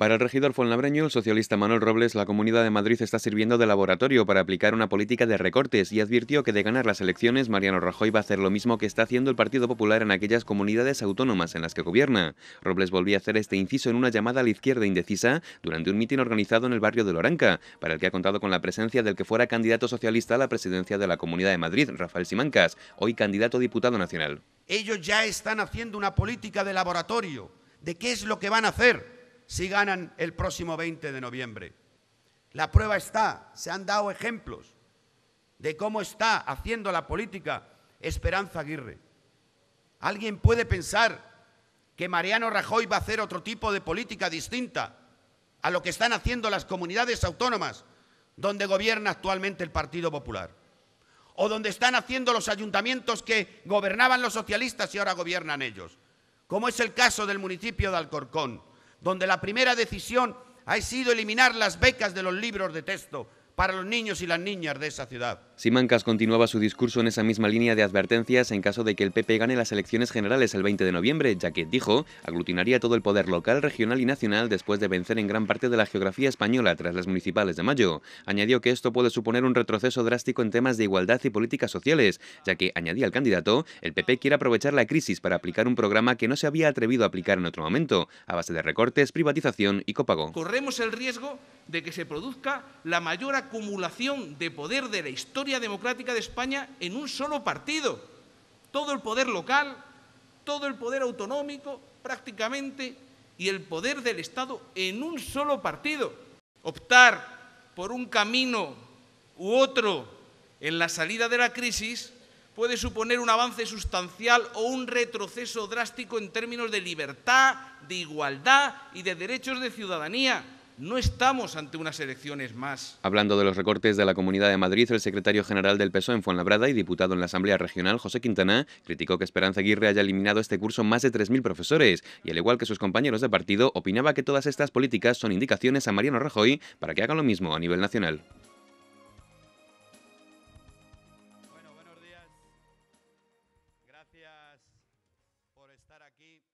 Para el regidor Fuenlabreño, el socialista Manuel Robles, la Comunidad de Madrid está sirviendo de laboratorio para aplicar una política de recortes y advirtió que de ganar las elecciones, Mariano Rajoy va a hacer lo mismo que está haciendo el Partido Popular en aquellas comunidades autónomas en las que gobierna. Robles volvió a hacer este inciso en una llamada a la izquierda indecisa durante un mitin organizado en el barrio de Loranca, para el que ha contado con la presencia del que fuera candidato socialista a la presidencia de la Comunidad de Madrid, Rafael Simancas, hoy candidato a diputado nacional. Ellos ya están haciendo una política de laboratorio de qué es lo que van a hacer si ganan el próximo 20 de noviembre. La prueba está, se han dado ejemplos de cómo está haciendo la política Esperanza Aguirre. ¿Alguien puede pensar que Mariano Rajoy va a hacer otro tipo de política distinta a lo que están haciendo las comunidades autónomas donde gobierna actualmente el Partido Popular? ¿O donde están haciendo los ayuntamientos que gobernaban los socialistas y ahora gobiernan ellos? Como es el caso del municipio de Alcorcón, donde la primera decisión ha sido eliminar las becas de los libros de texto para los niños y las niñas de esa ciudad. Simancas continuaba su discurso en esa misma línea de advertencias en caso de que el PP gane las elecciones generales el 20 de noviembre, ya que, dijo, aglutinaría todo el poder local, regional y nacional después de vencer en gran parte de la geografía española tras las municipales de mayo. Añadió que esto puede suponer un retroceso drástico en temas de igualdad y políticas sociales, ya que, añadía el candidato, el PP quiere aprovechar la crisis para aplicar un programa que no se había atrevido a aplicar en otro momento, a base de recortes, privatización y copago. Corremos el riesgo de que se produzca la mayor acumulación de poder de la historia democrática de España en un solo partido. Todo el poder local, todo el poder autonómico prácticamente y el poder del Estado en un solo partido. Optar por un camino u otro en la salida de la crisis puede suponer un avance sustancial o un retroceso drástico en términos de libertad, de igualdad y de derechos de ciudadanía no estamos ante unas elecciones más. Hablando de los recortes de la Comunidad de Madrid, el secretario general del PSOE en Fuenlabrada y diputado en la Asamblea Regional, José Quintana, criticó que Esperanza Aguirre haya eliminado este curso más de 3.000 profesores y, al igual que sus compañeros de partido, opinaba que todas estas políticas son indicaciones a Mariano Rajoy para que haga lo mismo a nivel nacional. Gracias por estar aquí.